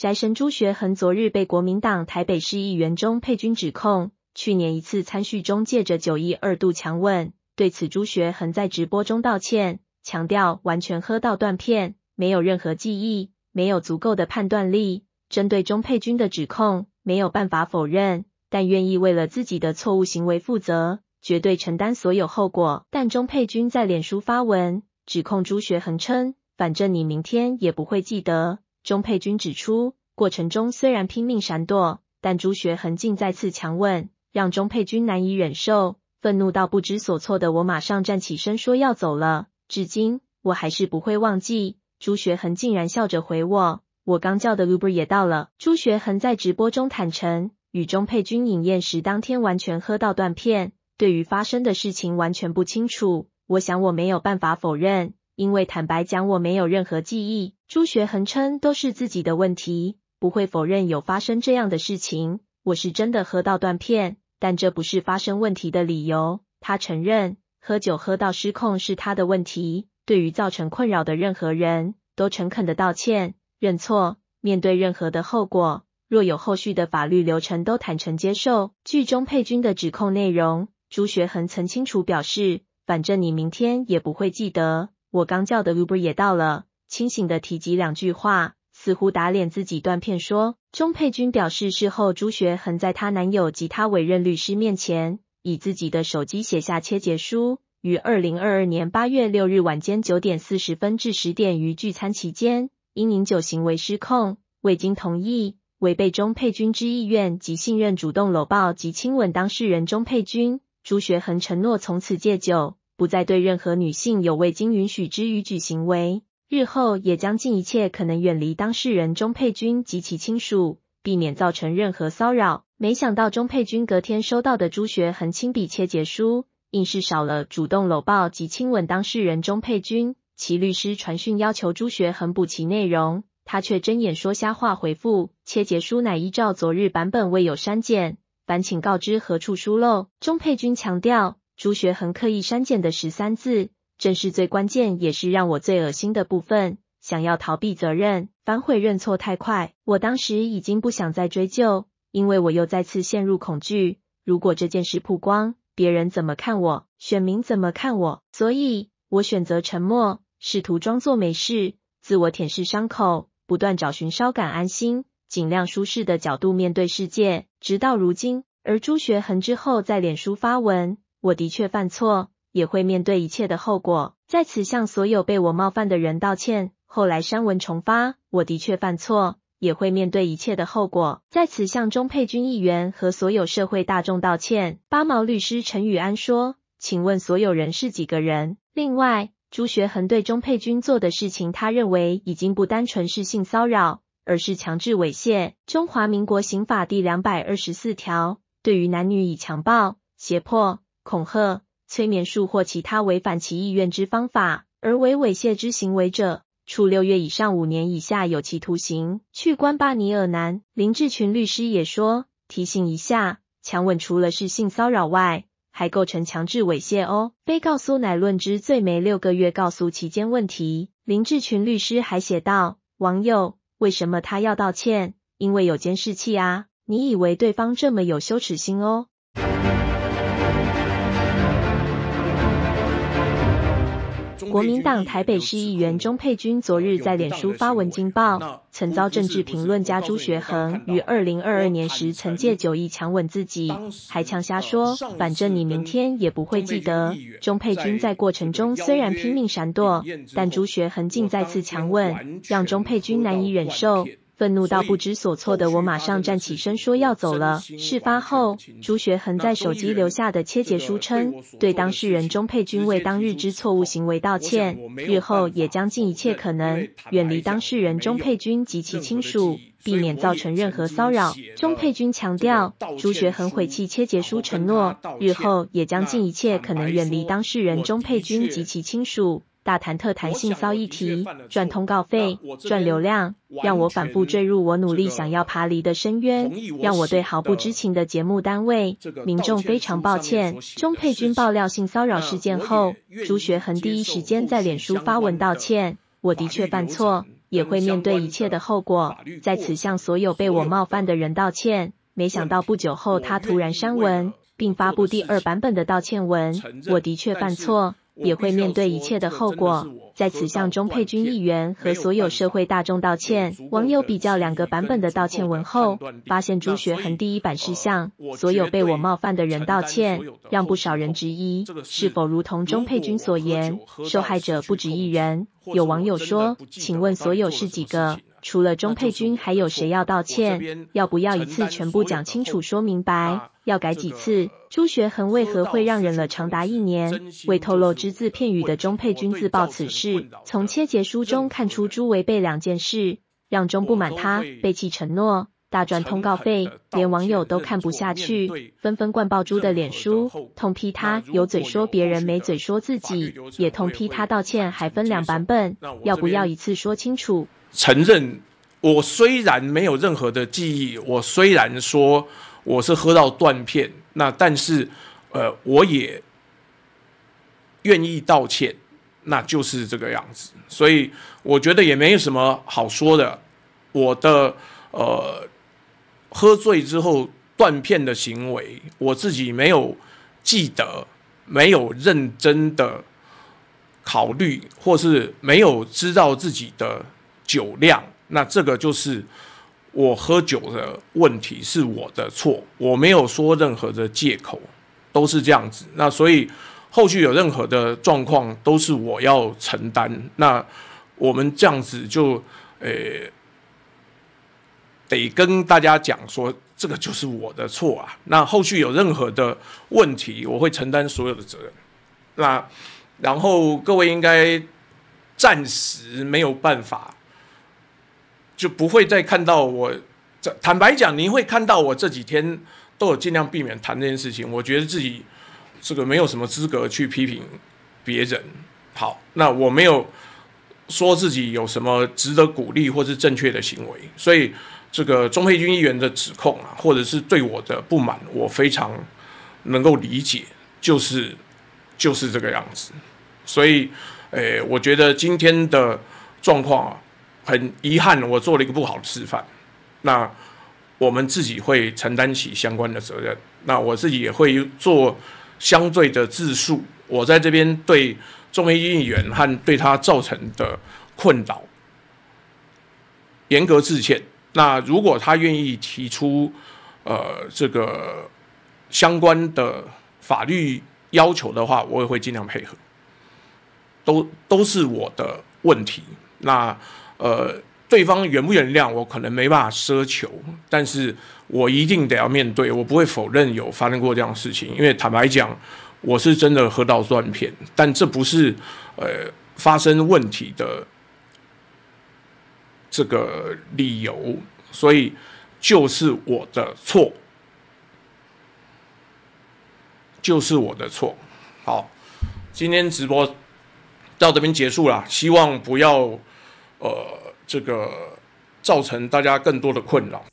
宅神朱学恒昨日被国民党台北市议员钟佩君指控，去年一次参叙中借着酒意二度强吻。对此，朱学恒在直播中道歉，强调完全喝到断片，没有任何记忆，没有足够的判断力。针对钟佩君的指控，没有办法否认，但愿意为了自己的错误行为负责，绝对承担所有后果。但钟佩君在脸书发文指控朱学恒称，反正你明天也不会记得。钟佩君指出，过程中虽然拼命闪躲，但朱学恒竟再次强吻，让钟佩君难以忍受，愤怒到不知所措的我马上站起身说要走了。至今我还是不会忘记，朱学恒竟然笑着回我：“我刚叫的 Uber 也到了。”朱学恒在直播中坦诚，与钟佩君饮宴时当天完全喝到断片，对于发生的事情完全不清楚。我想我没有办法否认，因为坦白讲我没有任何记忆。朱学恒称都是自己的问题，不会否认有发生这样的事情。我是真的喝到断片，但这不是发生问题的理由。他承认喝酒喝到失控是他的问题，对于造成困扰的任何人都诚恳的道歉认错，面对任何的后果，若有后续的法律流程都坦诚接受。剧中佩君的指控内容，朱学恒曾清楚表示，反正你明天也不会记得。我刚叫的 Uber 也到了。清醒地提及两句话，似乎打脸自己断片。说，钟佩君表示，事后朱学恒在她男友及他委任律师面前，以自己的手机写下切结书，于二零二二年八月六日晚间九点四十分至十点于聚餐期间，因饮酒行为失控，未经同意，违背钟佩君之意愿及信任，主动搂抱及亲吻当事人钟佩君。朱学恒承诺从此戒酒，不再对任何女性有未经允许之逾矩行为。日后也将尽一切可能远离当事人钟佩君及其亲属，避免造成任何骚扰。没想到钟佩君隔天收到的朱学恒亲笔切结书，硬是少了主动搂抱及亲吻当事人钟佩君。其律师传讯要求朱学恒补其内容，他却睁眼说瞎话回复，切结书乃依照昨日版本未有删减，烦请告知何处疏漏。钟佩君强调，朱学恒刻意删减的十三字。正是最关键，也是让我最恶心的部分。想要逃避责任，反悔认错太快。我当时已经不想再追究，因为我又再次陷入恐惧。如果这件事曝光，别人怎么看我？选民怎么看我？所以，我选择沉默，试图装作没事，自我舔舐伤口，不断找寻稍感安心、尽量舒适的角度面对世界，直到如今。而朱学恒之后在脸书发文，我的确犯错。也会面对一切的后果，在此向所有被我冒犯的人道歉。后来删文重发，我的确犯错，也会面对一切的后果，在此向钟佩君议员和所有社会大众道歉。八毛律师陈宇安说：“请问所有人是几个人？”另外，朱学恒对钟佩君做的事情，他认为已经不单纯是性骚扰，而是强制猥亵。中华民国刑法第两百二十四条，对于男女以强暴、胁迫、恐吓。催眠术或其他违反其意愿之方法而为猥亵之行为者，处六月以上五年以下有期徒刑。去关巴尼尔南，林志群律师也说，提醒一下，强吻除了是性骚扰外，还构成强制猥亵哦。被告诉乃论之罪没六个月，告诉期间问题。林志群律师还写道，网友为什么他要道歉？因为有监视器啊，你以为对方这么有羞耻心哦？国民党台北市议员钟佩君昨日在脸书发文惊爆，曾遭政治评论家朱学恒于二零二二年时曾借酒意强吻自己，还强瞎说：“反正你明天也不会记得。”钟佩君在过程中虽然拼命闪躲，但朱学恒竟再次强吻，让钟佩君难以忍受。愤怒到不知所措的我，马上站起身说要走了。事发后，朱学恒在手机留下的切结书称，对当事人钟佩君为当日之错误行为道歉，日后也将尽一切可能远离当事人钟佩君及其亲属，避免造成任何骚扰。钟佩君强调，朱学恒悔弃切结书承诺，日后也将尽一切可能远离当事人钟佩君及其亲属。大谈特谈性骚议题，赚通告费，赚流量，让我反复坠入我努力想要爬离的深渊，让我对毫不知情的节目单位、民众非常抱歉。钟佩君爆料性骚扰事件后，朱学恒第一时间在脸书发文道歉：“我的确犯错，也会面对一切的后果，在此向所有被我冒犯的人道歉。”没想到不久后，他突然删文，并发布第二版本的道歉文：“我的确犯错。”也会面对一切的后果，在此向钟佩君议员和所有社会大众道歉。网友比较两个版本的道歉文后，发现朱学恒第一版是向所有被我冒犯的人道歉，让不少人质疑是否如同钟佩君所言，受害者不止一人。有网友说：“请问所有是几个？”除了钟佩君，还有谁要道歉？要不要一次全部讲清楚、说明白？要改几次？朱学恒为何会让忍了长达一年未透露只字片语的钟佩君自曝此事？从切结书中看出朱违背两件事，让钟不满他背弃承诺。大赚通告费，连网友都看不下去，纷纷灌爆猪的脸书，痛批他有嘴说别人没嘴说自己，也痛批他道歉还分两版本，要不要一次说清楚？承认我虽然没有任何的记忆，我虽然说我是喝到断片，那但是呃，我也愿意道歉，那就是这个样子，所以我觉得也没有什么好说的，我的呃。喝醉之后断片的行为，我自己没有记得，没有认真的考虑，或是没有知道自己的酒量，那这个就是我喝酒的问题，是我的错。我没有说任何的借口，都是这样子。那所以后续有任何的状况，都是我要承担。那我们这样子就，诶。得跟大家讲说，这个就是我的错啊！那后续有任何的问题，我会承担所有的责任。那然后各位应该暂时没有办法，就不会再看到我。坦白讲，你会看到我这几天都有尽量避免谈这件事情。我觉得自己这个没有什么资格去批评别人。好，那我没有说自己有什么值得鼓励或是正确的行为，所以。这个钟沛君议员的指控啊，或者是对我的不满，我非常能够理解，就是就是这个样子。所以，诶，我觉得今天的状况啊，很遗憾，我做了一个不好的示范。那我们自己会承担起相关的责任。那我自己也会做相对的自述。我在这边对钟议员和对他造成的困扰，严格致歉。那如果他愿意提出，呃，这个相关的法律要求的话，我也会尽量配合。都都是我的问题。那呃，对方原不原谅我，可能没办法奢求，但是我一定得要面对。我不会否认有发生过这样的事情，因为坦白讲，我是真的喝到断片，但这不是呃发生问题的。这个理由，所以就是我的错，就是我的错。好，今天直播到这边结束了，希望不要呃，这个造成大家更多的困扰。